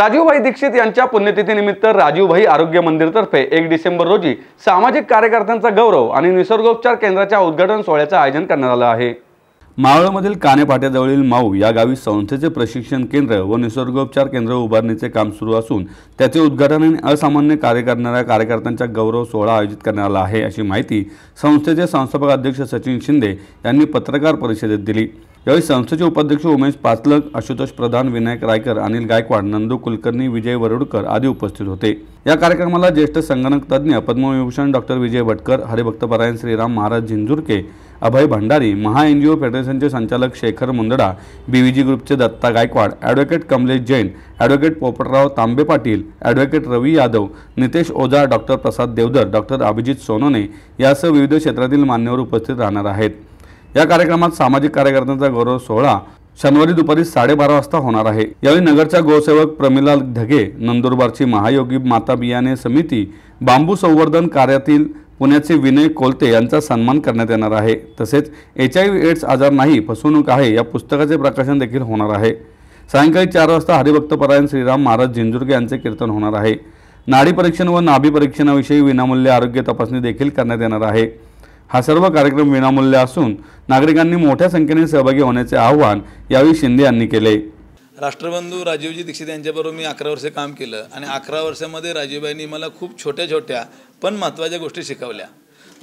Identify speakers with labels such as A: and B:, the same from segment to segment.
A: राजीवभाई दीक्षित यांच्या पुण्यतिथीनिमित्त राजीवभाई आरोग्य मंदिरतर्फे एक डिसेंबर रोजी सामाजिक कार्यकर्त्यांचा गौरव आणि निसर्गोपचार केंद्राच्या उद्घाटन सोहळ्याचं आयोजन करण्यात आलं आहे मावळमधील कानेपाट्याजवळील माऊ या गावी संस्थेचे प्रशिक्षण केंद्र व निसर्गोपचार केंद्र उभारणीचे काम सुरू असून त्याचे उद्घाटन आणि असामान्य कार्य करणाऱ्या कार्यकर्त्यांचा गौरव सोहळा आयोजित करण्यात आला आहे अशी माहिती संस्थेचे संस्थापक अध्यक्ष सचिन शिंदे यांनी पत्रकार परिषदेत दिली यावेळी संस्थेचे उपाध्यक्ष उमेश पाचलक आशुतोष प्रधान विनायक रायकर अनिल गायकवाड नंदू कुलकर्णी विजय वरुडकर आदी उपस्थित होते या कार्यक्रमाला ज्येष्ठ संगणक तज्ज्ञ पद्मविभूषण डॉक्टर विजय भटकर हरिभक्तपरायण Shriram Maharaj Jhinjurke Abhay Bhandari Maha N G O फेडरेशनचे संचालक शेखर मुंदडा बीव्हीजी ग्रुपचे Datta Gaikwad advocate Kamlesh Jain advocate Popatrao Tambe Patil advocate Ravi Yadav Nitesh Ojha doctor Prasad Deodhar doctor Abhijit Sonone यासह विविध क्षेत्रातील मान्यवर उपस्थित राहणार आहेत या कार्यक्रमात सामाजिक कार्यकर्त्यांचा गौरव सोहळा शनिवारी दुपारी साडेबारा वाजता होणार आहे यावेळी नगरच्या गोसेवक प्रमिलाल ढगे नंदुरबारची महायोगी माता बियाणे समिती बांबू संवर्धन कार्यातील पुण्याचे विनय कोलते यांचा सन्मान करण्यात येणार आहे तसेच एच आय एड्स आजार नाही फसवणूक आहे या पुस्तकाचे प्रकाशन देखील होणार आहे सायंकाळी चार वाजता हरिभक्तपरायण श्रीराम महाराज झिंजुर्गे यांचे कीर्तन होणार आहे नाडी परीक्षण व नाभी परीक्षणाविषयी विनामूल्य आरोग्य तपासणी देखील करण्यात येणार आहे हा सर्व कार्यक्रम विनामूल्य असून नागरिकांनी मोठ्या संख्येने सहभागी होण्याचे आवाहन यावेळी शिंदे यांनी केले
B: राष्ट्रबंधू राजीवजी दीक्षित यांच्याबरोबर मी अकरा वर्षे काम केलं आणि अकरा वर्षामध्ये राजीवबाईंनी मला खूप छोट्या छोट्या पण महत्त्वाच्या गोष्टी शिकवल्या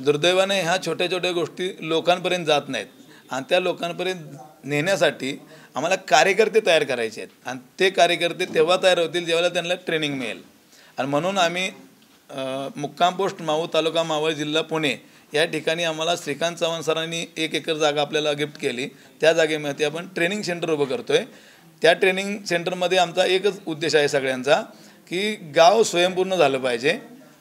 B: दुर्दैवाने ह्या छोट्या छोट्या गोष्टी लोकांपर्यंत जात नाहीत आणि त्या लोकांपर्यंत नेण्यासाठी आम्हाला कार्यकर्ते तयार करायचे आहेत आणि ते कार्यकर्ते तेव्हा तयार होतील जेव्हा त्यांना ट्रेनिंग मिळेल आणि म्हणून आम्ही मुक्काम पोस्ट माऊ तालुका मावळ जिल्हा पुणे या ठिकाणी आम्हाला श्रीकांत चव्हाण सरांनी एक एकर जागा आपल्याला गिफ्ट केली त्या जागेमध्ये आपण ट्रेनिंग सेंटर उभं करतो आहे त्या ट्रेनिंग सेंटरमध्ये आमचा एकच उद्देश आहे सगळ्यांचा की गाव स्वयंपूर्ण झालं पाहिजे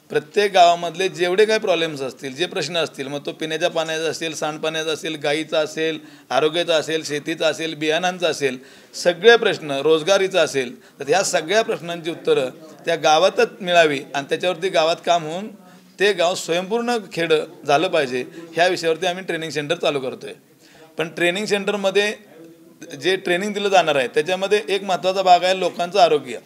B: प्रत्येक गावामधले जेवढे काही प्रॉब्लेम्स असतील जे प्रश्न असतील मग तो पिण्याच्या पाण्याचा असेल सांडपाण्याचा असेल गाईचा असेल आरोग्याचा असेल शेतीचा असेल बियाणांचा असेल सगळे प्रश्न रोजगारीचा असेल तर ह्या सगळ्या प्रश्नांची उत्तरं त्या गावातच मिळावी आणि त्याच्यावरती गावात काम होऊन ते गाव स्वयंपूर्ण खेडं झालं पाहिजे ह्या विषयावरती आम्ही ट्रेनिंग सेंटर चालू करतो आहे पण ट्रेनिंग सेंटरमध्ये जे ट्रेनिंग दिलं जाणार आहे त्याच्यामध्ये एक महत्त्वाचा भाग आहे लोकांचं आरोग्य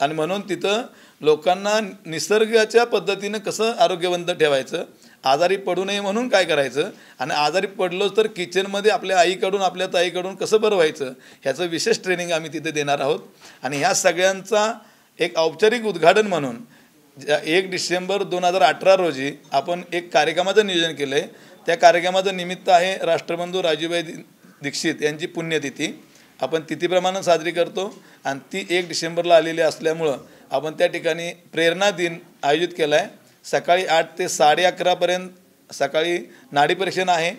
B: आणि म्हणून तिथं लोकांना निसर्गाच्या पद्धतीनं कसं आरोग्यवंत ठेवायचं आजारी पडू नये म्हणून काय करायचं आणि आजारी पडलोच तर किचनमध्ये आपल्या आईकडून आपल्या ताईकडून कसं बरं व्हायचं ह्याचं विशेष ट्रेनिंग आम्ही तिथे देणार आहोत आणि ह्या सगळ्यांचा एक औपचारिक उद्घाटन म्हणून एक डिसेंबर दोन हजार अठरा रोजी आपण एक कार्यक्रमाचं नियोजन केलं आहे त्या कार्यक्रमाचं निमित्त आहे राष्ट्रबंधू राजूभाई दीक्षित यांची पुण्यतिथी आपण तिथीप्रमाणे साजरी करतो आणि ती एक डिसेंबरला आलेली असल्यामुळं आपण त्या ठिकाणी प्रेरणा दिन आयोजित केला आहे सकाळी आठ ते साडे अकरापर्यंत सकाळी नाडी परीक्षण आहे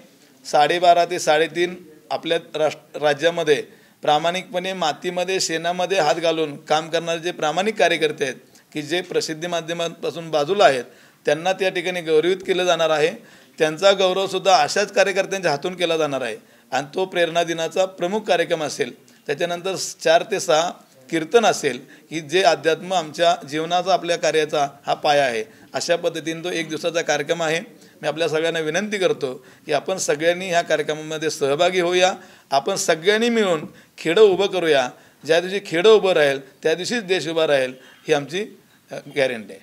B: साडेबारा ते साडेतीन आपल्या राष्ट्र राज्यामध्ये प्रामाणिकपणे मातीमध्ये शेणामध्ये हात घालून काम करणारे जे प्रामाणिक कार्यकर्ते आहेत की जे प्रसिद्धी माध्यमांपासून बाजूला आहेत त्यांना त्या ठिकाणी गौरवित केलं जाणार आहे त्यांचा गौरवसुद्धा अशाच कार्यकर्त्यांच्या हातून केला जाणार आहे आणि तो प्रेरणा दिनाचा प्रमुख कार्यक्रम असेल त्याच्यानंतर चार ते सहा कीर्तन असेल की जे अध्यात्म आमच्या जीवनाचा आपल्या कार्याचा हा पाया आहे अशा पद्धतीने तो एक दिवसाचा कार्यक्रम आहे मी आपल्या सगळ्यांना विनंती करतो की आपण सगळ्यांनी ह्या कार्यक्रमामध्ये सहभागी होऊया आपण सगळ्यांनी मिळून खेडं उभं करूया ज्या दिवशी खेडं उभं राहील त्या दिवशीच देश उभा राहील ही आमची गॅरंटी आहे